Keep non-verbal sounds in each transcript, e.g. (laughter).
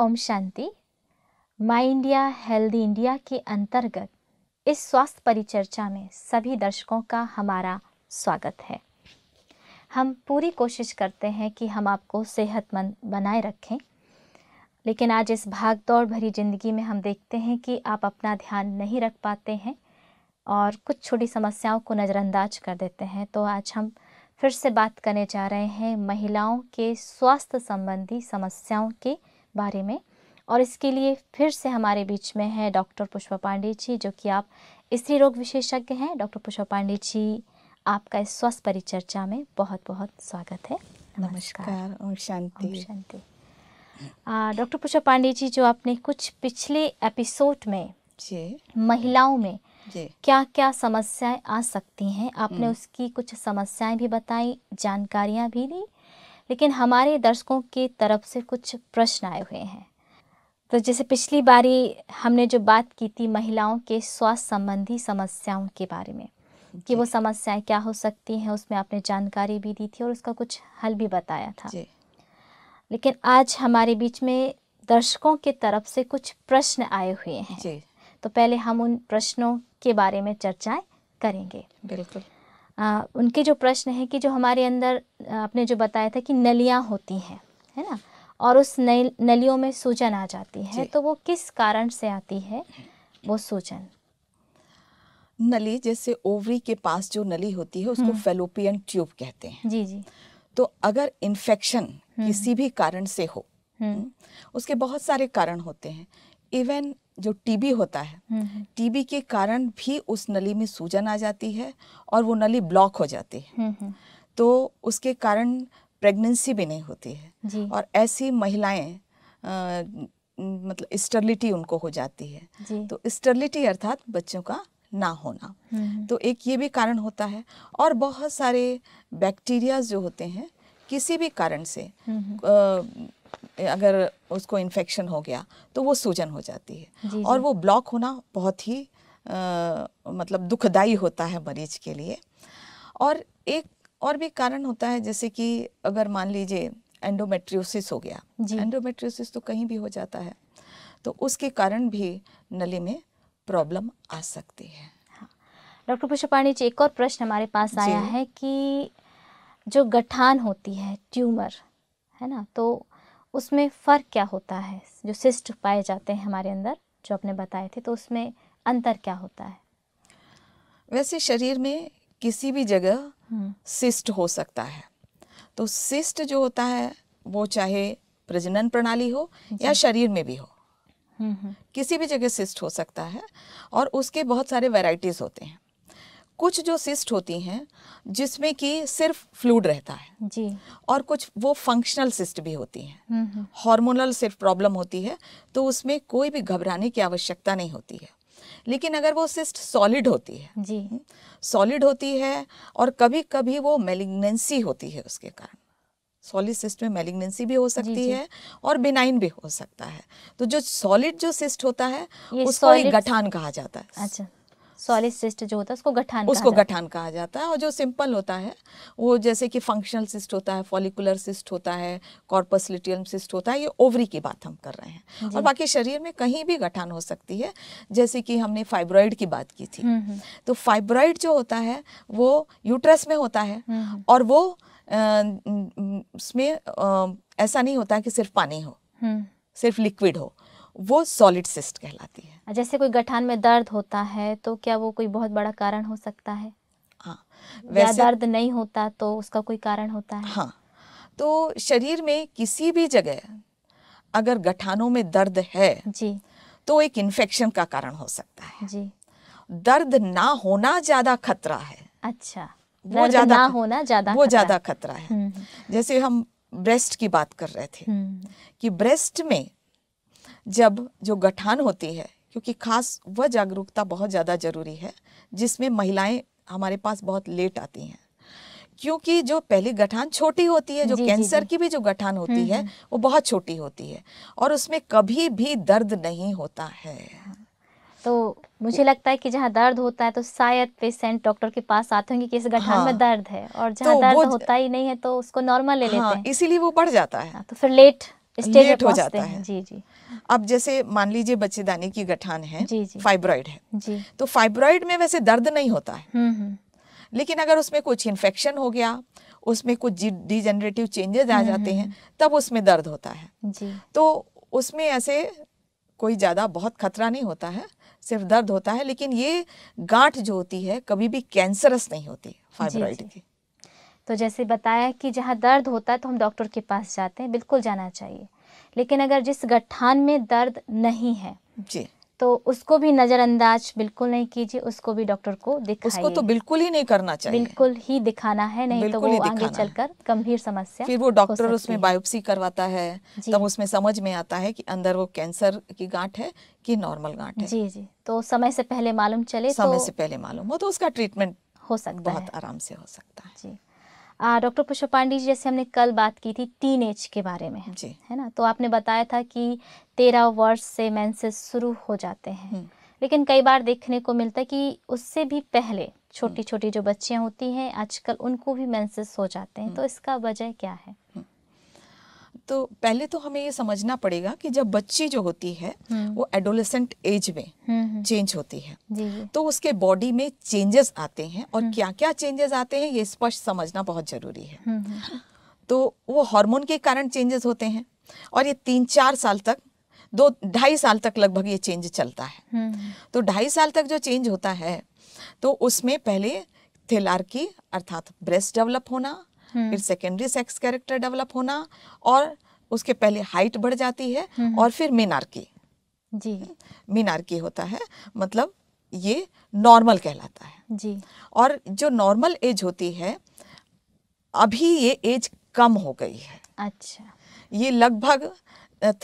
ओम शांति my India healthy India के अंतर्गत इस स्वास्थ्य परिचर्चा में सभी दर्शकों का हमारा स्वागत है हम पूरी कोशिश करते हैं कि हम आपको सेहतमंद बनाए रखें लेकिन आज इस भाग दौड़ भरी ज़िंदगी में हम देखते हैं कि आप अपना ध्यान नहीं रख पाते हैं और कुछ छोटी समस्याओं को नज़रअंदाज कर देते हैं तो आज हम फिर से बात करने जा रहे हैं महिलाओं के स्वास्थ्य संबंधी समस्याओं के बारे में और इसके लिए फिर से हमारे बीच में है डॉक्टर पुष्पा पांडे जी जो कि आप स्त्री रोग विशेषज्ञ हैं डॉक्टर पुष्पा पांडे जी आपका इस स्वस्थ परिचर्चा में बहुत बहुत स्वागत है नमस्कार और शांति शांति डॉक्टर पुष्पा पांडे जी जो आपने कुछ पिछले एपिसोड में महिलाओं में क्या क्या समस्याएं आ सकती हैं आपने हम्म। उसकी कुछ समस्याएं भी बताई जानकारियां भी दी लेकिन हमारे दर्शकों की तरफ से कुछ प्रश्न आए हुए हैं तो जैसे पिछली बारी हमने जो बात की थी महिलाओं के स्वास्थ्य संबंधी समस्याओं के बारे में कि वो समस्याएं क्या हो सकती हैं उसमें आपने जानकारी भी दी थी और उसका कुछ हल भी बताया था लेकिन आज हमारे बीच में दर्शकों के तरफ से कुछ प्रश्न आए हुए हैं तो पहले हम उन प्रश्नों के बारे में चर्चाएं करेंगे बिल्कुल आ, उनके जो प्रश्न है कि जो हमारे अंदर आपने जो बताया था कि नलियाँ होती हैं है ना और उस नलियों में सूजन आ जाती है तो वो किस कारण से आती है वो सूजन नली जैसे ओवरी के पास जो नली होती है उसको हम्म। फेलोपियन ट्यूब कहते हैं जी जी तो अगर इन्फेक्शन किसी हम्म। भी कारण से हो हम्म। उसके बहुत सारे कारण होते हैं इवन जो टीबी होता है टीबी हम्म, हम्म। के कारण भी उस नली में सूजन आ जाती है और वो नली ब्लॉक हो जाती है हम्म, तो उसके कारण प्रेगनेंसी भी नहीं होती है और ऐसी महिलाएं मतलब स्टर्लिटी उनको हो जाती है तो स्टर्लिटी अर्थात बच्चों का ना होना तो एक ये भी कारण होता है और बहुत सारे बैक्टीरियाज जो होते हैं किसी भी कारण से अगर उसको इन्फेक्शन हो गया तो वो सूजन हो जाती है और वो ब्लॉक होना बहुत ही आ, मतलब दुखदाई होता है मरीज के लिए और एक और भी कारण होता है जैसे कि अगर मान लीजिए एंडोमेट्रियोसिस हो गया एंडोमेट्रियोसिस तो कहीं भी हो जाता है तो उसके कारण भी नली में प्रॉब्लम आ सकती है हाँ। डॉक्टर पुष्पाणी जी एक और प्रश्न हमारे पास आया है कि जो गठान होती है ट्यूमर है ना तो उसमें फ़र्क क्या होता है जो सिस्ट पाए जाते हैं हमारे अंदर जो आपने बताए थे तो उसमें अंतर क्या होता है वैसे शरीर में किसी भी जगह हम्म। सिस्ट हो सकता है तो सिस्ट जो होता है वो चाहे प्रजनन प्रणाली हो या शरीर में भी हो हम्म, हम्म। किसी भी जगह सिस्ट हो सकता है और उसके बहुत सारे वैरायटीज़ होते हैं कुछ जो सिस्ट होती हैं जिसमें कि सिर्फ फ्लूड रहता है जी और कुछ वो फंक्शनल सिस्ट भी होती हैं हार्मोनल हम्म। सिर्फ प्रॉब्लम होती है तो उसमें कोई भी घबराने की आवश्यकता नहीं होती है लेकिन अगर वो सिस्ट सॉलिड होती है जी सॉलिड होती है और कभी कभी वो मेलिग्नेंसी होती है उसके कारण सॉलिड सिस्ट में मेलिग्नेंसी भी हो सकती जी, जी. है और बिनाइन भी हो सकता है तो जो सॉलिड जो सिस्ट होता है उसको एक गठान कहा जाता है अच्छा सॉलिड सिस्ट जो होता है उसको गठान उसको कहा गठान कहा जाता है और जो सिंपल होता है वो जैसे कि फंक्शनल सिस्ट होता है फॉलिकुलर सिस्ट होता है कॉर्पस लिटियम सिस्ट होता है ये ओवरी की बात हम कर रहे हैं और बाकी शरीर में कहीं भी गठान हो सकती है जैसे कि हमने फाइब्रॉइड की बात की थी हम्म, हम्म। तो फाइब्रॉइड जो होता है वो यूट्रस में होता है हम्म, और वो उसमें ऐसा नहीं होता कि सिर्फ पानी हो सिर्फ लिक्विड हो वो सॉलिड सिस्ट कहलाती है जैसे कोई गठान में दर्द होता है तो क्या वो कोई बहुत बड़ा कारण हो सकता है हाँ या दर्द नहीं होता तो उसका कोई कारण होता है हाँ तो शरीर में किसी भी जगह अगर गठानों में दर्द है जी तो एक इन्फेक्शन का कारण हो सकता है जी दर्द ना होना ज्यादा खतरा है अच्छा वो ज्यादा होना ज्यादा वो ज्यादा खतरा है हम्म। जैसे हम ब्रेस्ट की बात कर रहे थे हम्म। कि ब्रेस्ट में जब जो गठान होती है क्योंकि खास वह जागरूकता बहुत ज़्यादा ज़रूरी है जिसमें महिलाएं हमारे पास बहुत लेट आती हैं क्योंकि जो पहली गठान छोटी होती है जो जी, कैंसर जी, जी. की भी जो गठान होती हम्म, है हम्म। वो बहुत छोटी होती है और उसमें कभी भी दर्द नहीं होता है तो मुझे लगता है कि जहाँ दर्द होता है तो शायद पेशेंट डॉक्टर के पास आते होंगे कि इस गठान हाँ, में दर्द है और तो जहाँ तो दर्द होता ही नहीं है तो उसको नॉर्मल ले हाँ, लेते हैं इसीलिए वो बढ़ जाता है हाँ, तो फिर लेट लेट हो जाता है जी जी अब जैसे मान लीजिए बच्चेदानी की गठान है जी जी फाइब्रॉइड है जी तो फाइब्रॉइड में वैसे दर्द नहीं होता है हम्म, हम्म। लेकिन अगर उसमें कुछ इन्फेक्शन हो गया उसमें कुछ डिजेनरेटिव चेंजेस आ हम्म, जाते हैं तब उसमें दर्द होता है जी तो उसमें ऐसे कोई ज़्यादा बहुत खतरा नहीं होता है सिर्फ दर्द होता है लेकिन ये गांठ जो होती है कभी भी कैंसरस नहीं होती फाइब्रॉइड की तो जैसे बताया कि जहाँ दर्द होता है तो हम डॉक्टर के पास जाते हैं बिल्कुल जाना चाहिए लेकिन अगर जिस गठान में दर्द नहीं है जी तो उसको भी नज़रअंदाज बिल्कुल नहीं कीजिए उसको भी डॉक्टर को दिखाइए उसको तो बिल्कुल ही नहीं करना चाहिए बिल्कुल ही दिखाना है नहीं तो वो आगे चलकर गंभीर समस्या फिर वो डॉक्टर उसमें बायोप्सी करवाता है तब उसमें समझ में आता है कि अंदर वो कैंसर की गांठ है कि नॉर्मल गांठ है जी जी तो समय से पहले मालूम चले तो समय से पहले मालूम हो तो उसका ट्रीटमेंट हो सकता बहुत आराम से हो सकता है जी डॉक्टर पुष्प पांडे जी जैसे हमने कल बात की थी टीन एज के बारे में जी है ना तो आपने बताया था कि तेरह वर्ष से मैंसेस शुरू हो जाते हैं हम्म। लेकिन कई बार देखने को मिलता है कि उससे भी पहले हम्म। छोटी छोटी जो बच्चियां होती हैं आजकल उनको भी मैंसेस हो जाते हैं हम्म। तो इसका वजह क्या है तो पहले तो हमें ये समझना पड़ेगा कि जब बच्ची जो होती है हम्म। वो एडोलेसेंट एज में चेंज हम्म, हम्म। होती है तो उसके बॉडी में चेंजेस आते हैं और क्या क्या चेंजेस आते हैं ये स्पष्ट समझना बहुत जरूरी है तो वो हार्मोन के कारण चेंजेस होते हैं और ये तीन चार साल तक दो ढाई साल तक लगभग ये चेंज चलता है तो ढाई साल तक जो चेंज होता है तो उसमें पहले थेलार्की अर्थात ब्रेस्ट डेवलप होना फिर सेकेंडरी सेक्स कैरेक्टर डेवलप होना और उसके पहले हाइट बढ़ जाती है हम्म। और फिर मीनार्की जी मीनार्की होता है मतलब ये नॉर्मल कहलाता है जी और जो नॉर्मल एज होती है अभी ये एज कम हो गई है अच्छा ये लगभग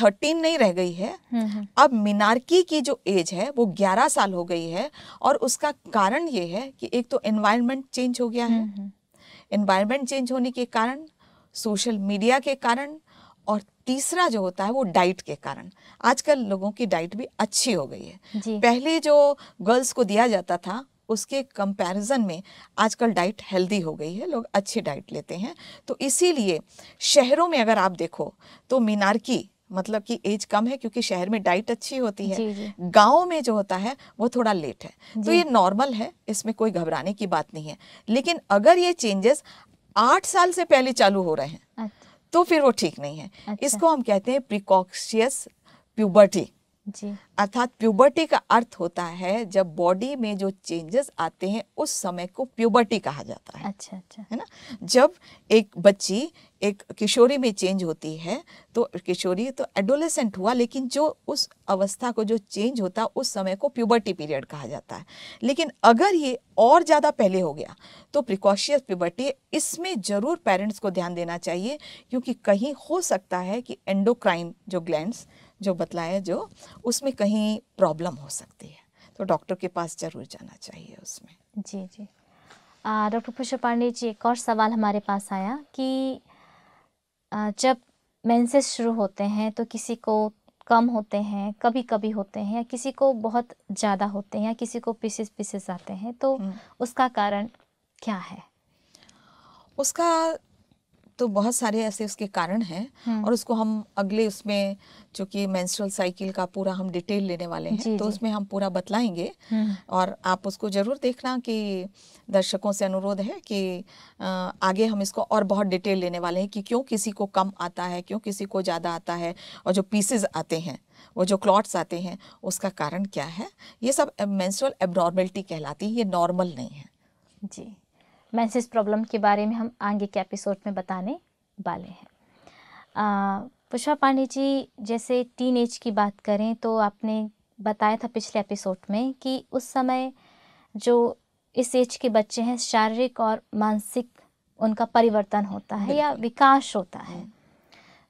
थर्टीन नहीं रह गई है हम्म, हम्म। अब मीनार्की की जो एज है वो ग्यारह साल हो गई है और उसका कारण ये है कि एक तो एनवायरनमेंट चेंज हो गया है इन्वायरमेंट चेंज होने के कारण सोशल मीडिया के कारण और तीसरा जो होता है वो डाइट के कारण आजकल लोगों की डाइट भी अच्छी हो गई है पहले जो गर्ल्स को दिया जाता था उसके कंपैरिजन में आजकल डाइट हेल्दी हो गई है लोग अच्छी डाइट लेते हैं तो इसीलिए शहरों में अगर आप देखो तो मीनार की मतलब कि एज कम है क्योंकि शहर में डाइट अच्छी होती है गाँव में जो होता है वो थोड़ा लेट है तो ये नॉर्मल है इसमें कोई घबराने की बात नहीं है लेकिन अगर ये चेंजेस आठ साल से पहले चालू हो रहे हैं अच्छा। तो फिर वो ठीक नहीं है अच्छा। इसको हम कहते हैं प्रिकॉक्शियस प्यूबर्टी अर्थात प्यूबर्टी का अर्थ होता है जब बॉडी में जो चेंजेस आते हैं उस समय को प्यूबर्टी कहा जाता है अच्छा अच्छा है ना जब एक बच्ची एक किशोरी में चेंज होती है तो किशोरी तो एडोलेसेंट हुआ लेकिन जो उस अवस्था को जो चेंज होता उस समय को प्यूबर्टी पीरियड कहा जाता है लेकिन अगर ये और ज़्यादा पहले हो गया तो प्रिकॉशियस प्यूबर्टी इसमें ज़रूर पेरेंट्स को ध्यान देना चाहिए क्योंकि कहीं हो सकता है कि एंडोक्राइन जो ग्लैंड्स जो बतलाया जो उसमें कहीं प्रॉब्लम हो सकती है तो डॉक्टर के पास जरूर जाना चाहिए उसमें जी जी डॉक्टर पुष्प पांडे जी एक और सवाल हमारे पास आया कि आ, जब मेंसेस शुरू होते हैं तो किसी को कम होते हैं कभी कभी होते हैं या किसी को बहुत ज़्यादा होते हैं या किसी को पीसेस पीसेस आते हैं तो हम्म। उसका कारण क्या है उसका तो बहुत सारे ऐसे उसके कारण हैं हम्म। और उसको हम अगले उसमें जो कि मेंस्ट्रुअल साइकिल का पूरा हम डिटेल लेने वाले हैं तो उसमें हम पूरा बतलाएंगे हम्म। और आप उसको ज़रूर देखना कि दर्शकों से अनुरोध है कि आगे हम इसको और बहुत डिटेल लेने वाले हैं कि क्यों किसी को कम आता है क्यों किसी को ज़्यादा आता है और जो पीसेज आते हैं वो जो क्लॉट्स आते हैं उसका कारण क्या है ये सब मेंस्ट्रुअल एबनॉर्मेलिटी कहलाती है ये नॉर्मल नहीं है जी मैसेज प्रॉब्लम के बारे में हम आगे के एपिसोड में बताने वाले हैं पुष्पा पांडे जी जैसे टीन एज की बात करें तो आपने बताया था पिछले एपिसोड में कि उस समय जो इस एज के बच्चे हैं शारीरिक और मानसिक उनका परिवर्तन होता है या विकास होता है हम्म।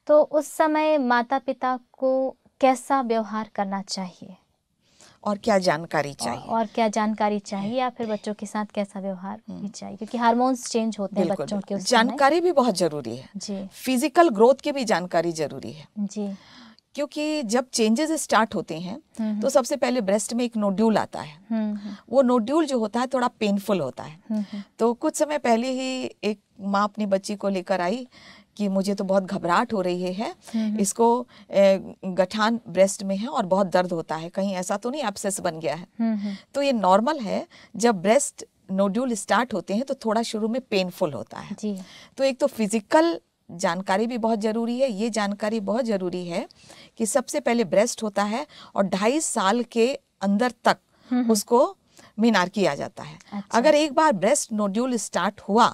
तो उस समय माता पिता को कैसा व्यवहार करना चाहिए और क्या जानकारी चाहिए और, और क्या जानकारी चाहिए या फिर बच्चों के साथ कैसा व्यवहार हम्म। चाहिए क्योंकि हार्मोन्स चेंज होते हैं बच्चों के जानकारी भी बहुत जरूरी है जी फिजिकल ग्रोथ की भी जानकारी जरूरी है जी क्योंकि जब चेंजेस स्टार्ट होते हैं हम्म, हम्म। तो सबसे पहले ब्रेस्ट में एक नोड्यूल आता है वो नोड्यूल जो होता है थोड़ा पेनफुल होता है तो कुछ समय पहले ही एक माँ अपनी बच्ची को लेकर आई कि मुझे तो बहुत घबराहट हो रही है हम्म, हम्म। इसको गठान ब्रेस्ट में है और बहुत दर्द होता है कहीं ऐसा तो नहीं एब्सेस बन गया है हम्म, तो ये नॉर्मल है जब ब्रेस्ट नोड्यूल स्टार्ट होते हैं तो थोड़ा शुरू में पेनफुल होता है जी। तो एक तो फिजिकल जानकारी भी बहुत ज़रूरी है ये जानकारी बहुत ज़रूरी है कि सबसे पहले ब्रेस्ट होता है और ढाई साल के अंदर तक उसको मीनार किया जाता है अच्छा। अगर एक बार ब्रेस्ट नोड्यूल स्टार्ट हुआ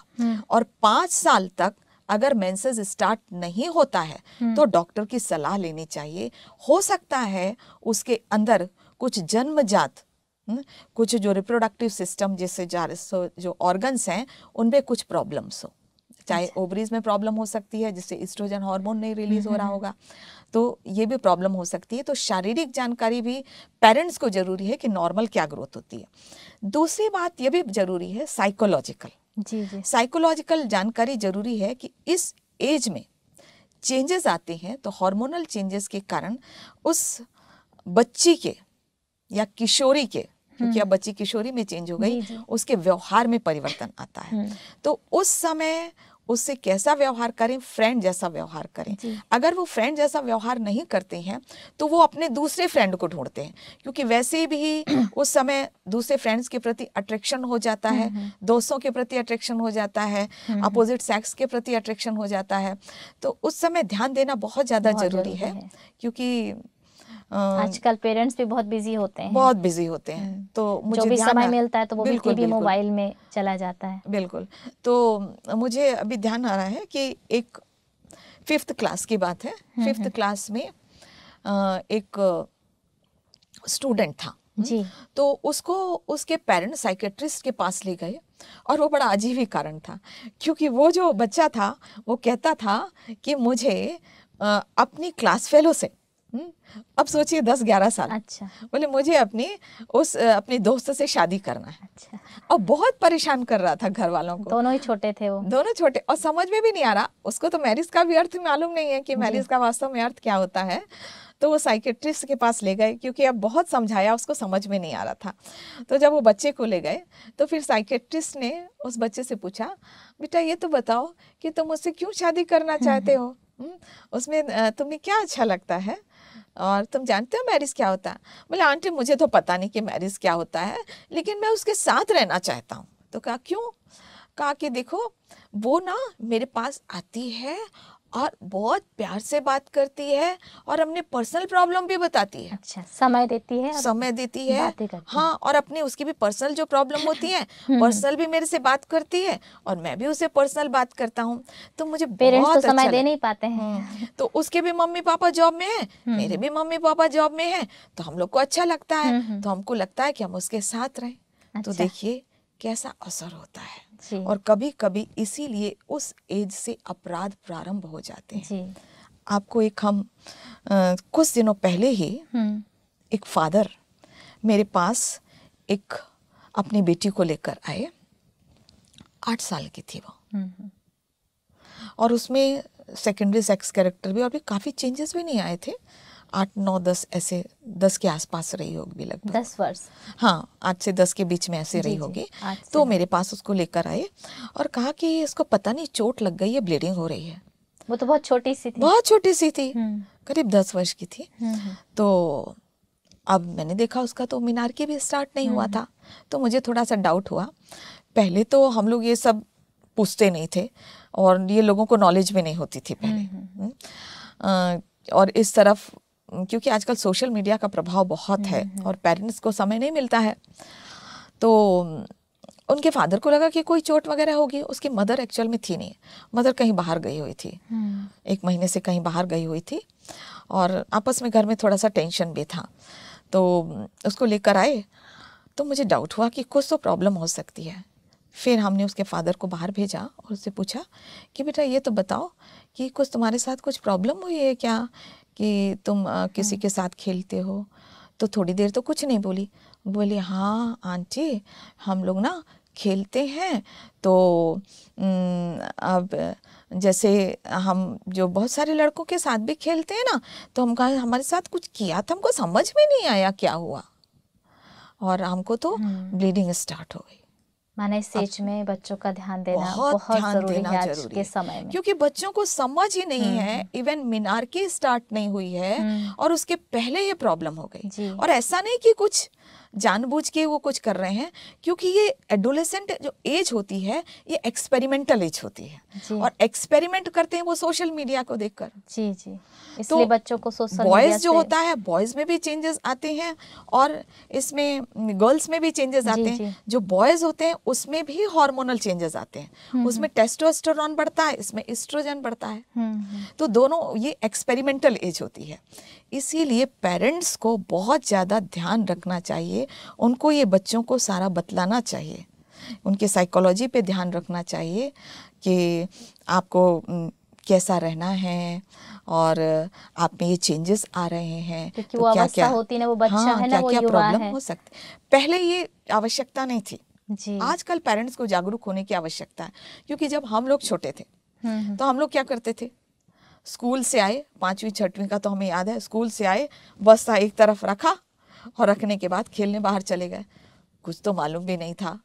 और पाँच साल तक अगर मेंसेस स्टार्ट नहीं होता है हम्म। तो डॉक्टर की सलाह लेनी चाहिए हो सकता है उसके अंदर कुछ जन्मजात हम्म, कुछ जो रिप्रोडक्टिव सिस्टम जैसे जो ऑर्गन्स हैं उनमें कुछ प्रॉब्लम्स हो चाहे ओवरीज अच्छा। में प्रॉब्लम हो सकती है जिससे इस्ट्रोजन हार्मोन नहीं रिलीज हो रहा होगा तो ये भी प्रॉब्लम हो सकती है तो शारीरिक जानकारी भी पेरेंट्स को जरूरी है कि नॉर्मल क्या ग्रोथ होती है दूसरी बात ये भी जरूरी है साइकोलॉजिकल साइकोलॉजिकल जानकारी जरूरी है कि इस एज में चेंजेस आते हैं तो हार्मोनल चेंजेस के कारण उस बच्ची के या किशोरी के क्योंकि हम्म। अब बच्ची किशोरी में चेंज हो गई उसके व्यवहार में परिवर्तन आता है हम्म। तो उस समय उससे कैसा व्यवहार करें फ्रेंड जैसा व्यवहार करें अगर वो फ्रेंड जैसा व्यवहार नहीं करते हैं तो वो अपने दूसरे फ्रेंड को ढूंढते हैं क्योंकि वैसे भी (clears throat) उस समय दूसरे फ्रेंड्स के प्रति अट्रैक्शन हो जाता है हम्म, हम्म। दोस्तों के प्रति अट्रैक्शन हो जाता है अपोजिट हम्म, सेक्स के प्रति अट्रैक्शन हो जाता है तो उस समय ध्यान देना बहुत ज़्यादा ज़रूरी है क्योंकि आजकल पेरेंट्स भी बहुत बिजी होते हैं बहुत बिजी होते हैं हम्म। तो मुझे जो भी समय मिलता है तो वो बिल्कुल, भी मोबाइल में चला जाता है बिल्कुल तो मुझे अभी ध्यान आ रहा है कि एक फिफ्थ क्लास की बात है हम्म, हम्म। फिफ्थ क्लास में एक स्टूडेंट था जी तो उसको उसके पेरेंट्स साइकेट्रिस्ट के पास ले गए और वो बड़ा अजीब ही कारण था क्योंकि वो जो बच्चा था वो कहता था कि मुझे अपनी क्लास फेलो से हम्म, अब सोचिए दस ग्यारह साल अच्छा बोले मुझे अपनी उस अपने दोस्त से शादी करना है अच्छा और बहुत परेशान कर रहा था घर वालों को दोनों ही छोटे थे वो दोनों छोटे और समझ में भी नहीं आ रहा उसको तो मैरिज का भी अर्थ मालूम नहीं है कि मैरिज का वास्तव में अर्थ क्या होता है तो वो साइकेट्रिस्ट के पास ले गए क्योंकि अब बहुत समझाया उसको समझ में नहीं आ रहा था तो जब वो बच्चे को ले गए तो फिर साइकेट्रिस्ट ने उस बच्चे से पूछा बेटा ये तो बताओ कि तुम उससे क्यों शादी करना हम्म, चाहते हम्म। हो उसमें तुम्हें क्या अच्छा लगता है और तुम जानते हो मैरिज क्या होता है बोले आंटी मुझे तो पता नहीं कि मैरिज क्या होता है लेकिन मैं उसके साथ रहना चाहता हूँ तो कहा क्यों कहा कि देखो वो ना मेरे पास आती है और बहुत प्यार से बात करती है और अपने पर्सनल प्रॉब्लम भी बताती है अच्छा समय देती है समय देती है हाँ और अपने उसकी भी पर्सनल जो प्रॉब्लम होती है पर्सनल (laughs) हम्म। भी मेरे से बात करती है और मैं भी उसे पर्सनल बात करता हूँ तो मुझे पेरेंट्स तो समय अच्छा दे नहीं पाते हैं हम्म, तो उसके भी मम्मी पापा जॉब में है हम्म। मेरे भी मम्मी पापा जॉब में है तो हम लोग को अच्छा लगता है तो हमको लगता है कि हम उसके साथ रहे तो अच्छा। देखिए कैसा असर होता है और कभी कभी इसीलिए उस एज से अपराध प्रारंभ हो जाते हैं आपको एक हम आ, कुछ दिनों पहले ही हम्म। एक फादर मेरे पास एक अपनी बेटी को लेकर आए आठ साल की थी वो हम्म, हम्म। और उसमें सेकेंडरी सेक्स कैरेक्टर भी और भी काफ़ी चेंजेस भी नहीं आए थे आठ नौ दस ऐसे दस के आसपास रही होगी लगभग दस वर्ष हाँ आठ से दस के बीच में ऐसे रही होगी तो मेरे पास उसको लेकर आए और कहा कि इसको पता नहीं चोट लग गई है ब्लीडिंग हो रही है वो तो बहुत छोटी सी थी बहुत छोटी सी थी हम्म। करीब दस वर्ष की थी हम्म, हम्म। तो अब मैंने देखा उसका तो मीनार के भी स्टार्ट नहीं हुआ था तो मुझे थोड़ा सा डाउट हुआ पहले तो हम लोग ये सब पूछते नहीं थे और ये लोगों को नॉलेज भी नहीं होती थी पहले और इस तरफ क्योंकि आजकल सोशल मीडिया का प्रभाव बहुत हम्म, है हम्म, हम्म। और पेरेंट्स को समय नहीं मिलता है तो उनके फादर को लगा कि कोई चोट वगैरह होगी उसकी मदर एक्चुअल में थी नहीं मदर कहीं बाहर गई हुई थी एक महीने से कहीं बाहर गई हुई थी और आपस में घर में थोड़ा सा टेंशन भी था तो उसको लेकर आए तो मुझे डाउट हुआ कि कुछ तो प्रॉब्लम हो सकती है फिर हमने उसके फादर को बाहर भेजा और उससे पूछा कि बेटा ये तो बताओ कि कुछ तुम्हारे साथ कुछ प्रॉब्लम हुई है क्या कि तुम आ, किसी हाँ। के साथ खेलते हो तो थोड़ी देर तो कुछ नहीं बोली बोली हाँ आंटी हम लोग ना खेलते हैं तो अब जैसे हम जो बहुत सारे लड़कों के साथ भी खेलते हैं ना तो हम कहा हमारे साथ कुछ किया था हमको समझ में नहीं आया क्या हुआ और हमको तो ब्लीडिंग हाँ। स्टार्ट हो गई माने सेच में बच्चों का ध्यान देना बहुत, बहुत ध्यान जरूरी देना है जरूरी के समय में क्योंकि बच्चों को समझ ही नहीं हम्म, है इवन हम्म। मीनार की स्टार्ट नहीं हुई है हम्म। और उसके पहले ये प्रॉब्लम हो गई और ऐसा नहीं कि कुछ जानबूझ के वो कुछ कर रहे हैं क्योंकि ये एडोलेसेंट जो एज होती है ये एक्सपेरिमेंटल एज होती है और एक्सपेरिमेंट करते हैं वो सोशल मीडिया को देखकर जी जी तो इसलिए तो बच्चों को सोशल बॉयज जो होता है बॉयज में भी चेंजेस आते हैं और इसमें गर्ल्स में भी चेंजेस आते हैं जो बॉयज होते हैं उसमें भी हार्मोनल चेंजेस आते हैं हम्म, हम्म। उसमें टेस्टोस्टेरोन बढ़ता है इसमें इस्ट्रोजन बढ़ता है हम्म, तो दोनों ये एक्सपेरिमेंटल एज होती है इसीलिए पेरेंट्स को बहुत ज़्यादा ध्यान रखना चाहिए उनको ये बच्चों को सारा बतलाना चाहिए उनके साइकोलॉजी पे ध्यान रखना चाहिए कि आपको कैसा रहना है और आप में ये चेंजेस आ रहे हैं तो वो क्या क्या होती ना वो बच्चा हाँ, है ना क्या वो क्या प्रॉब्लम हो सकती पहले ये आवश्यकता नहीं थी जी। आजकल पेरेंट्स को जागरूक होने की आवश्यकता है क्योंकि जब हम लोग छोटे थे तो हम लोग क्या करते थे स्कूल से आए पांचवी छठवीं का तो हमें याद है स्कूल से आए बस था एक तरफ रखा और रखने के बाद खेलने बाहर चले गए कुछ तो मालूम भी नहीं था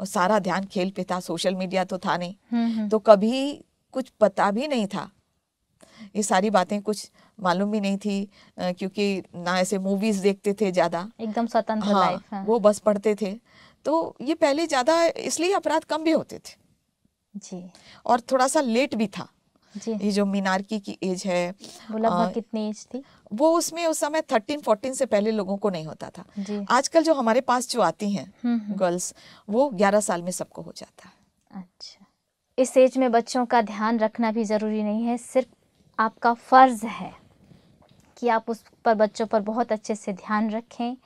और सारा ध्यान खेल पे था सोशल मीडिया तो था नहीं हम्म, हम्म। तो कभी कुछ पता भी नहीं था ये सारी बातें कुछ मालूम भी नहीं थी क्योंकि ना ऐसे मूवीज देखते थे ज्यादा एकदम स्वतंत्र हाँ, लाइफ हाँ। वो बस पढ़ते थे तो ये पहले ज्यादा इसलिए अपराध कम भी होते थे जी और थोड़ा सा लेट भी था ये जो मीनार्की की एज है वो लगभग कितनी एज थी वो उसमें उस समय थर्टीन फोर्टीन से पहले लोगों को नहीं होता था आजकल जो हमारे पास जो आती हैं गर्ल्स हम्म, हम्म। वो ग्यारह साल में सबको हो जाता है अच्छा इस एज में बच्चों का ध्यान रखना भी ज़रूरी नहीं है सिर्फ आपका फ़र्ज़ है कि आप उस पर बच्चों पर बहुत अच्छे से ध्यान रखें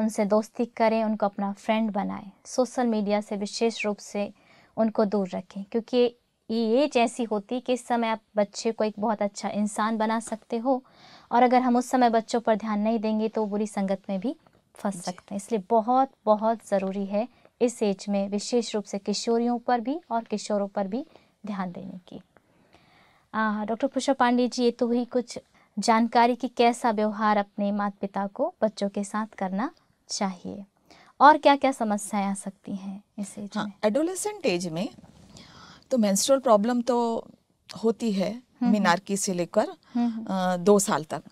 उनसे दोस्ती करें उनको अपना फ्रेंड बनाएं सोशल मीडिया से विशेष रूप से उनको दूर रखें क्योंकि ये एज ऐसी होती कि इस समय आप बच्चे को एक बहुत अच्छा इंसान बना सकते हो और अगर हम उस समय बच्चों पर ध्यान नहीं देंगे तो बुरी संगत में भी फंस सकते हैं इसलिए बहुत बहुत ज़रूरी है इस एज में विशेष रूप से किशोरियों पर भी और किशोरों पर भी ध्यान देने की डॉक्टर पुष्प पांडे जी ये तो हुई कुछ जानकारी कि कैसा व्यवहार अपने माता पिता को बच्चों के साथ करना चाहिए और क्या क्या समस्याएं आ सकती हैं इस एज हाँ, में एडोलेसेंट एज में तो मेंस्ट्रुअल प्रॉब्लम तो होती है हम्म, हम्म। मीनार्की से लेकर हम्म, दो साल तक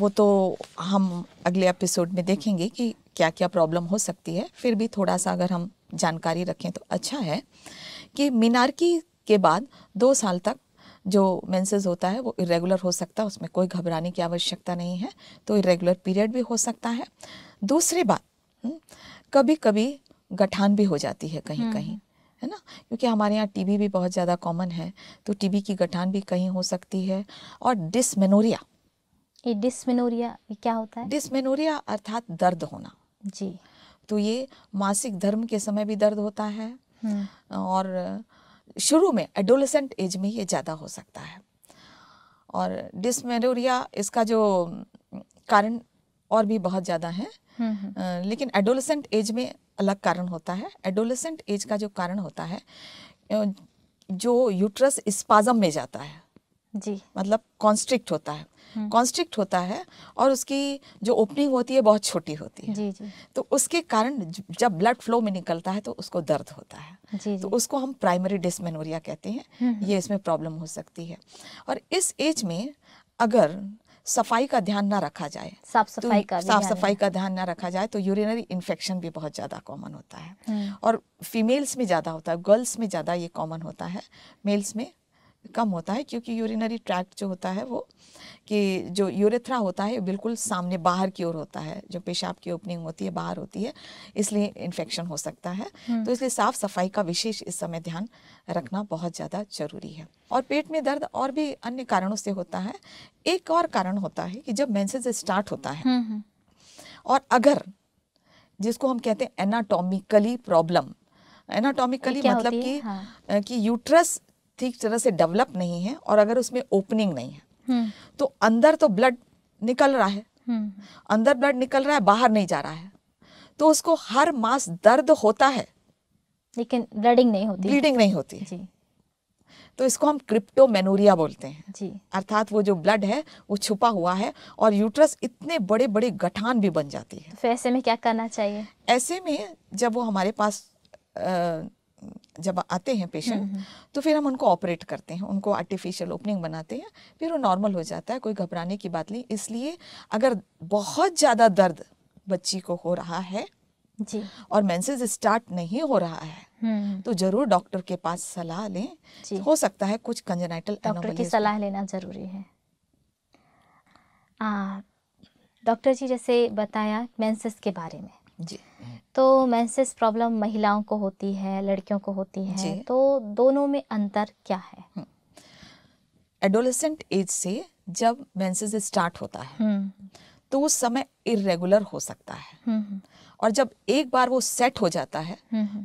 वो तो हम अगले एपिसोड में देखेंगे कि क्या क्या प्रॉब्लम हो सकती है फिर भी थोड़ा सा अगर हम जानकारी रखें तो अच्छा है कि मीनार्की के बाद दो साल तक जो मेंसेस होता है वो इरेगुलर हो सकता है उसमें कोई घबराने की आवश्यकता नहीं है तो इरेगुलर पीरियड भी हो सकता है दूसरी बात कभी कभी गठान भी हो जाती है कहीं कहीं है ना क्योंकि हमारे यहाँ टीबी भी बहुत ज़्यादा कॉमन है तो टीबी की गठान भी कहीं हो सकती है और डिसमेनोरिया ये डिसमेनोरिया क्या होता है डिसमेनोरिया अर्थात दर्द होना जी तो ये मासिक धर्म के समय भी दर्द होता है हम्म। और शुरू में एडोलसेंट एज में ये ज़्यादा हो सकता है और डिसमेनोरिया इसका जो कारण और भी बहुत ज़्यादा है हम्म, हम्म। लेकिन एडोलसेंट एज में अलग कारण होता है एडोलेसेंट एज का जो कारण होता है जो यूट्रस स्पाजम में जाता है जी मतलब कॉन्स्ट्रिक्ट होता है हम्म। कॉन्स्ट्रिक्ट होता है और उसकी जो ओपनिंग होती है बहुत छोटी होती है जी जी तो उसके कारण जब ब्लड फ्लो में निकलता है तो उसको दर्द होता है जी जी तो उसको हम प्राइमरी डिसमेनोरिया कहते हैं हम्म, हम्म। ये इसमें प्रॉब्लम हो सकती है और इस एज में अगर सफाई का ध्यान ना रखा जाए साफ तो सफाई का साफ सफाई का ध्यान ना रखा जाए तो यूरिनरी इन्फेक्शन भी बहुत ज़्यादा कॉमन होता है हम्म। और फीमेल्स में ज़्यादा होता है गर्ल्स में ज़्यादा ये कॉमन होता है मेल्स में कम होता है क्योंकि यूरिनरी ट्रैक्ट जो होता है वो कि जो यूरेथ्रा होता है बिल्कुल सामने बाहर की ओर होता है जो पेशाब की ओपनिंग होती है बाहर होती है इसलिए इन्फेक्शन हो सकता है हम्म। तो इसलिए साफ सफाई का विशेष इस समय ध्यान रखना बहुत ज़्यादा जरूरी है और पेट में दर्द और भी अन्य कारणों से होता है एक और कारण होता है कि जब मैंसेज स्टार्ट होता है हम्म, हम्म। और अगर जिसको हम कहते हैं एनाटॉमिकली प्रॉब्लम एनाटॉमिकली मतलब कि हाँ। कि यूट्रस ठीक तरह से डेवलप नहीं है और अगर उसमें ओपनिंग नहीं है हम्म। तो अंदर तो ब्लड निकल रहा है हम्म। अंदर ब्लड निकल रहा है बाहर नहीं जा रहा है तो उसको हर मास दर्द होता है लेकिन ब्लडिंग नहीं होती ब्लीडिंग नहीं होती जी तो इसको हम क्रिप्टोमेनोरिया बोलते हैं जी अर्थात वो जो ब्लड है वो छुपा हुआ है और यूट्रस इतने बड़े बड़े गठान भी बन जाती है तो ऐसे में क्या करना चाहिए ऐसे में जब वो हमारे पास आ, जब आते हैं पेशेंट हम्म, हम्म। तो फिर हम उनको ऑपरेट करते हैं उनको आर्टिफिशियल ओपनिंग बनाते हैं फिर वो नॉर्मल हो जाता है कोई घबराने की बात नहीं इसलिए अगर बहुत ज़्यादा दर्द बच्ची को हो रहा है जी और मेंसेस स्टार्ट नहीं हो रहा है हम्म। तो जरूर डॉक्टर के पास सलाह लें हो सकता है कुछ कंजनाइटल डॉक्टर की सलाह लेना जरूरी है डॉक्टर जी जैसे बताया मेंसेस के बारे में जी तो मेंसेस प्रॉब्लम महिलाओं को होती है लड़कियों को होती है तो दोनों में अंतर क्या है हम्म। एडोलेसेंट एज से जब मेंसेस स्टार्ट होता है हम्म। तो उस समय इरेगुलर हो सकता है हम्म, और जब एक बार वो सेट हो जाता है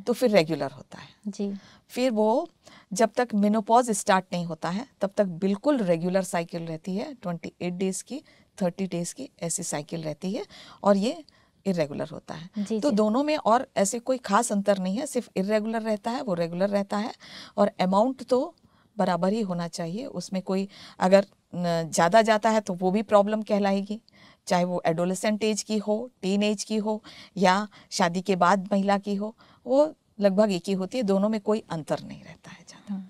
तो फिर रेगुलर होता है जी फिर वो जब तक मेनोपॉज स्टार्ट नहीं होता है तब तक बिल्कुल रेगुलर साइकिल रहती है 28 डेज की 30 डेज की ऐसी साइकिल रहती है और ये इरेगुलर होता है जी, तो जी. दोनों में और ऐसे कोई खास अंतर नहीं है सिर्फ इरेगुलर रहता है वो रेगुलर रहता है और अमाउंट तो बराबर ही होना चाहिए उसमें कोई अगर ज़्यादा जाता है तो वो भी प्रॉब्लम कहलाएगी चाहे वो एडोलसेंट एज की हो टीन एज की हो या शादी के बाद महिला की हो वो लगभग एक ही होती है दोनों में कोई अंतर नहीं रहता है ज़्यादा हाँ।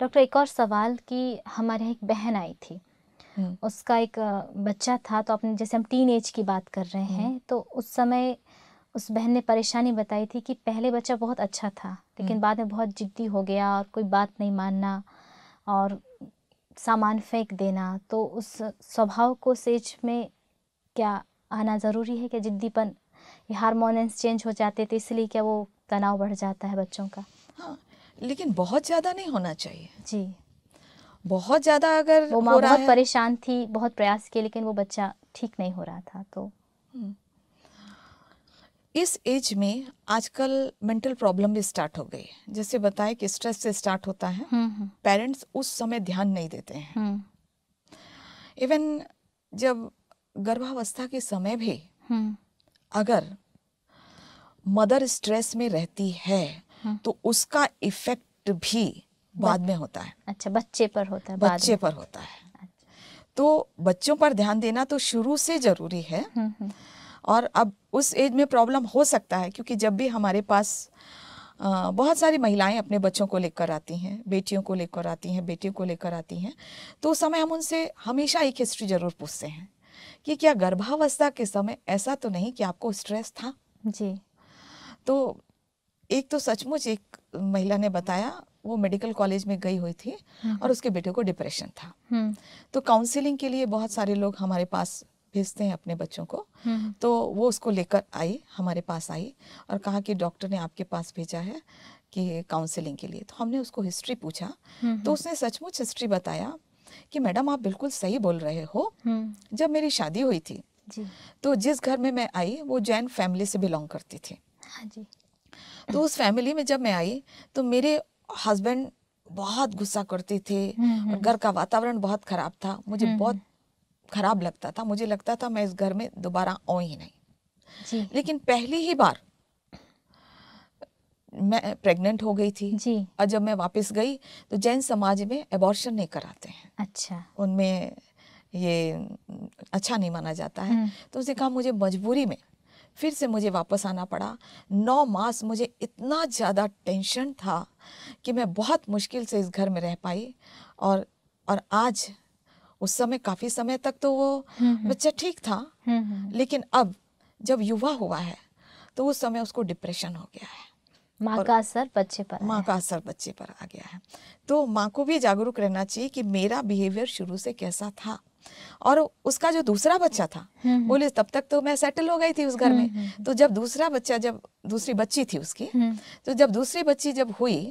डॉक्टर एक और सवाल कि हमारे एक बहन आई थी हम्म। उसका एक बच्चा था तो अपने जैसे हम टीन एज की बात कर रहे हम्म। हैं तो उस समय उस बहन ने परेशानी बताई थी कि पहले बच्चा बहुत अच्छा था लेकिन हम्म। बाद में बहुत जिद्दी हो गया और कोई बात नहीं मानना और सामान फेंक देना तो उस स्वभाव को सेज में क्या आना ज़रूरी है क्या जिद्दीपन ये चेंज हो जाते थे तो इसलिए क्या वो तनाव बढ़ जाता है बच्चों का हाँ लेकिन बहुत ज़्यादा नहीं होना चाहिए जी बहुत ज़्यादा अगर वो माँ बहुत परेशान थी बहुत प्रयास किए लेकिन वो बच्चा ठीक नहीं हो रहा था तो हम्म। इस एज में आजकल मेंटल प्रॉब्लम भी स्टार्ट हो गई जैसे बताया कि स्ट्रेस से स्टार्ट होता है हम्म, हम्म। पेरेंट्स उस समय ध्यान नहीं देते हैं इवन जब गर्भावस्था के समय भी अगर मदर स्ट्रेस में रहती है तो उसका इफेक्ट भी बाद में होता है अच्छा बच्चे पर होता है बच्चे पर होता है अच्छा। तो बच्चों पर ध्यान देना तो शुरू से जरूरी है हम्म, हम्म। और अब उस एज में प्रॉब्लम हो सकता है क्योंकि जब भी हमारे पास आ, बहुत सारी महिलाएं अपने बच्चों को लेकर आती हैं बेटियों को लेकर आती हैं बेटियों को लेकर आती हैं तो उस समय हम उनसे हमेशा एक हिस्ट्री ज़रूर पूछते हैं कि क्या गर्भावस्था के समय ऐसा तो नहीं कि आपको स्ट्रेस था जी तो एक तो सचमुच एक महिला ने बताया वो मेडिकल कॉलेज में गई हुई थी हम्म। और उसके बेटे को डिप्रेशन था हम्म। तो काउंसिलिंग के लिए बहुत सारे लोग हमारे पास भेजते हैं अपने बच्चों को हम्म। तो वो उसको लेकर आई हमारे पास आई और कहा कि डॉक्टर ने आपके पास भेजा है कि काउंसिलिंग के लिए तो हमने उसको हिस्ट्री पूछा तो उसने सचमुच हिस्ट्री बताया कि मैडम आप बिल्कुल सही बोल रहे हो जब मेरी शादी हुई थी जी। तो जिस घर में मैं आई वो जैन फैमिली से बिलोंग करती थी हाँ जी तो उस फैमिली में जब मैं आई तो मेरे हस्बैंड बहुत गुस्सा करते थे हम्म, और हम्म। घर का वातावरण बहुत खराब था मुझे हम्म, बहुत खराब लगता था मुझे लगता था मैं इस घर में दोबारा आऊ ही नहीं जी। लेकिन पहली ही बार मैं प्रेग्नेंट हो गई थी जी और जब मैं वापस गई तो जैन समाज में एबॉर्शन नहीं कराते हैं अच्छा उनमें ये अच्छा नहीं माना जाता है तो उसने कहा मुझे मजबूरी में फिर से मुझे वापस आना पड़ा नौ मास मुझे इतना ज़्यादा टेंशन था कि मैं बहुत मुश्किल से इस घर में रह पाई और और आज उस समय काफ़ी समय तक तो वो हम्म, हम्म। बच्चा ठीक था हम्म, लेकिन अब जब युवा हुआ है तो उस समय उसको डिप्रेशन हो गया है माँ का असर बच्चे पर माँ का असर बच्चे पर आ गया है तो माँ को भी जागरूक रहना चाहिए कि मेरा बिहेवियर शुरू से कैसा था और उसका जो दूसरा बच्चा था हम्म, हम्म। बोले तब तक तो मैं सेटल हो गई थी उस घर हम्म, में तो जब दूसरा बच्चा जब दूसरी बच्ची थी उसकी तो जब दूसरी बच्ची जब हुई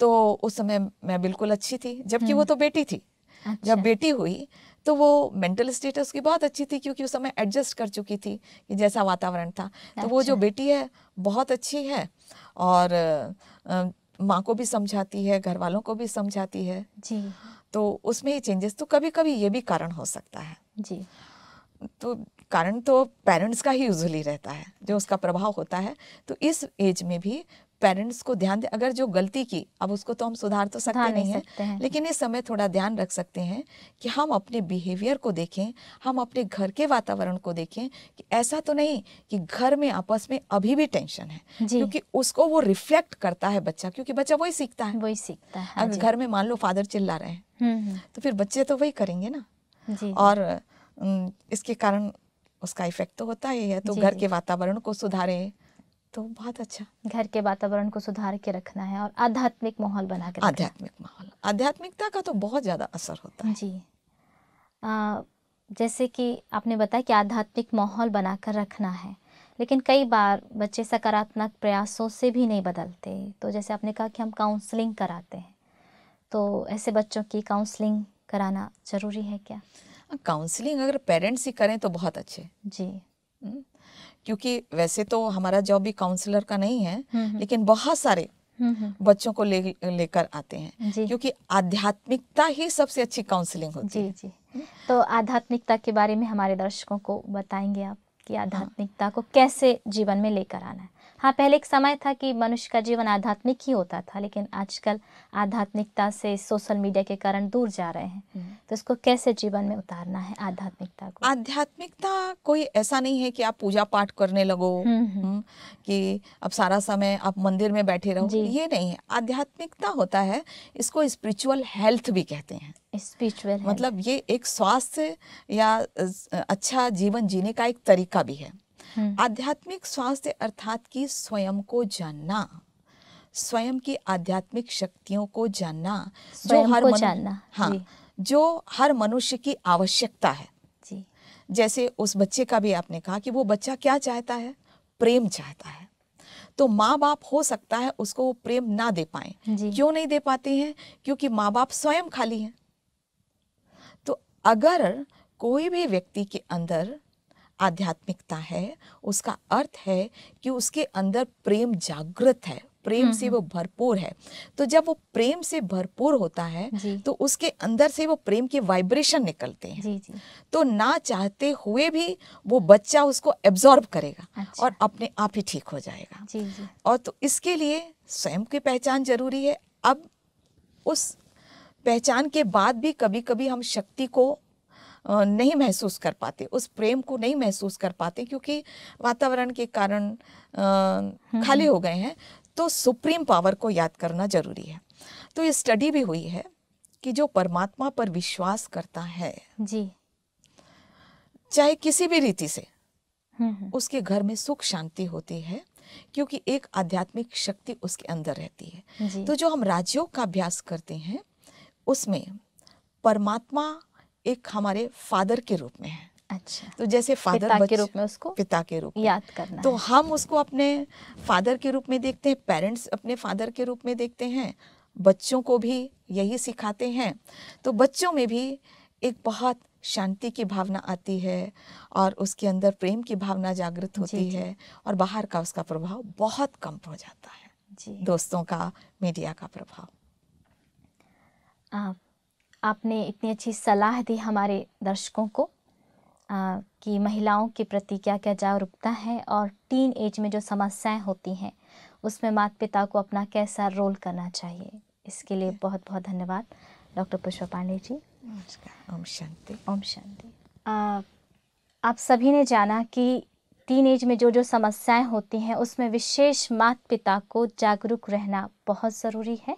तो उस समय मैं बिल्कुल अच्छी थी जबकि वो तो बेटी थी अच्छा। जब बेटी हुई तो वो मेंटल स्टेटस की बहुत अच्छी थी क्योंकि उस समय एडजस्ट कर चुकी थी कि जैसा वातावरण था अच्छा। तो वो जो अच्छा। बेटी है बहुत अच्छी है और माँ को भी समझाती है घर वालों को भी समझाती है जी तो उसमें ये चेंजेस तो कभी कभी ये भी कारण हो सकता है जी तो कारण तो पेरेंट्स का ही यूजली रहता है जो उसका प्रभाव होता है तो इस एज में भी पेरेंट्स को ध्यान दे अगर जो गलती की अब उसको तो हम सुधार तो सकते हाँ, नहीं, नहीं सकते हैं लेकिन इस समय थोड़ा ध्यान रख सकते हैं कि हम अपने बिहेवियर को देखें हम अपने घर के वातावरण को देखें कि ऐसा तो नहीं कि घर में आपस में अभी भी टेंशन है क्योंकि उसको वो रिफ्लेक्ट करता है बच्चा क्योंकि बच्चा वही सीखता है वही सीखता है हाँ अगर घर में मान लो फादर चिल्ला रहे हैं हम्म, हम्म। तो फिर बच्चे तो वही करेंगे ना जी, और इसके कारण उसका इफेक्ट तो होता ही है तो घर के वातावरण को सुधारे तो बहुत अच्छा घर के वातावरण को सुधार के रखना है और आध्यात्मिक माहौल बना कर आध्यात्मिक माहौल आध्यात्मिकता का तो बहुत ज्यादा असर होता है जी आ, जैसे कि आपने बताया कि आध्यात्मिक माहौल बनाकर रखना है लेकिन कई बार बच्चे सकारात्मक प्रयासों से भी नहीं बदलते तो जैसे आपने कहा कि हम काउंसलिंग कराते हैं तो ऐसे बच्चों की काउंसलिंग कराना ज़रूरी है क्या काउंसलिंग हाँ, अगर पेरेंट्स ही करें तो बहुत अच्छे जी हम्म, क्योंकि वैसे तो हमारा जॉब भी काउंसलर का नहीं है हम्म, हम्म। लेकिन बहुत सारे बच्चों को ले लेकर आते हैं क्योंकि आध्यात्मिकता ही सबसे अच्छी काउंसलिंग होती जी, है जी जी तो आध्यात्मिकता के बारे में हमारे दर्शकों को बताएंगे आप कि आध्यात्मिकता हाँ। को कैसे जीवन में लेकर आना है हाँ पहले एक समय था कि मनुष्य का जीवन आध्यात्मिक ही होता था लेकिन आजकल आध्यात्मिकता से सोशल मीडिया के कारण दूर जा रहे हैं हम्म। तो इसको कैसे जीवन में उतारना है आध्यात्मिकता को आध्यात्मिकता कोई ऐसा नहीं है कि आप पूजा पाठ करने लगो हम्म, हम्म। कि अब सारा समय आप मंदिर में बैठे रहो ये नहीं है आध्यात्मिकता होता है इसको स्पिरिचुअल हेल्थ भी कहते हैं स्पिरिचुअल मतलब ये एक स्वास्थ्य या अच्छा जीवन जीने का एक तरीका भी है हम्म। आध्यात्मिक स्वास्थ्य अर्थात कि स्वयं को जानना स्वयं की आध्यात्मिक शक्तियों को जानना जो हर को जानना हाँ जो हर मनुष्य की आवश्यकता है जी जैसे उस बच्चे का भी आपने कहा कि वो बच्चा क्या चाहता है प्रेम चाहता है तो माँ बाप हो सकता है उसको वो प्रेम ना दे पाए क्यों नहीं दे पाते हैं क्योंकि माँ बाप स्वयं खाली है तो अगर कोई भी व्यक्ति के अंदर आध्यात्मिकता है उसका अर्थ है कि उसके अंदर प्रेम जागृत है प्रेम से हम्म। वो भरपूर है तो जब वो प्रेम से भरपूर होता है तो उसके अंदर से वो प्रेम के वाइब्रेशन निकलते हैं जी, जी. तो ना चाहते हुए भी वो बच्चा उसको एब्जॉर्ब करेगा अच्छा। और अपने आप ही ठीक हो जाएगा जी, जी. और तो इसके लिए स्वयं की पहचान जरूरी है अब उस पहचान के बाद भी कभी कभी हम शक्ति को नहीं महसूस कर पाते उस प्रेम को नहीं महसूस कर पाते क्योंकि वातावरण के कारण हम्म, खाली हम्म। हो गए हैं तो सुप्रीम पावर को याद करना जरूरी है तो ये स्टडी भी हुई है कि जो परमात्मा पर विश्वास करता है जी चाहे किसी भी रीति से हम्म, उसके घर में सुख शांति होती है क्योंकि एक आध्यात्मिक शक्ति उसके अंदर रहती है तो जो हम राज्यों का अभ्यास करते हैं उसमें परमात्मा एक हमारे फादर के रूप में है अच्छा तो जैसे फादर के रूप में उसको पिता के रूप में याद करना तो हम उसको अपने फादर के रूप में देखते हैं पेरेंट्स अपने फादर के रूप में देखते हैं बच्चों को भी यही सिखाते हैं तो बच्चों में भी एक बहुत शांति की भावना आती है और उसके अंदर प्रेम की भावना जागृत होती जी, जी. है और बाहर का उसका प्रभाव बहुत कम हो जाता है जी. दोस्तों का मीडिया का प्रभाव आप आपने इतनी अच्छी सलाह दी हमारे दर्शकों को आ, कि महिलाओं के प्रति क्या क्या जागरूकता है और टीन एज में जो समस्याएं होती हैं उसमें माता पिता को अपना कैसा रोल करना चाहिए इसके लिए बहुत बहुत धन्यवाद डॉक्टर पुष्पा पांडे जी नमस्कार ओम शांति ओम शांति आप सभी ने जाना कि टीन एज में जो जो समस्याएं होती हैं उसमें विशेष माता पिता को जागरूक रहना बहुत ज़रूरी है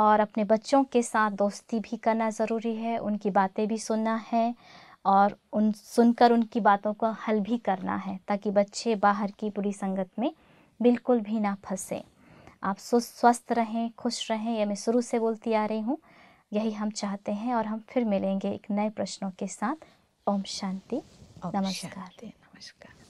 और अपने बच्चों के साथ दोस्ती भी करना ज़रूरी है उनकी बातें भी सुनना है और उन सुनकर उनकी बातों का हल भी करना है ताकि बच्चे बाहर की बुरी संगत में बिल्कुल भी ना फंसे आप स्वस्थ रहें खुश रहें यह मैं शुरू से बोलती आ रही हूँ यही हम चाहते हैं और हम फिर मिलेंगे एक नए प्रश्नों के साथ ओम शांति नमस्कार नमस्कार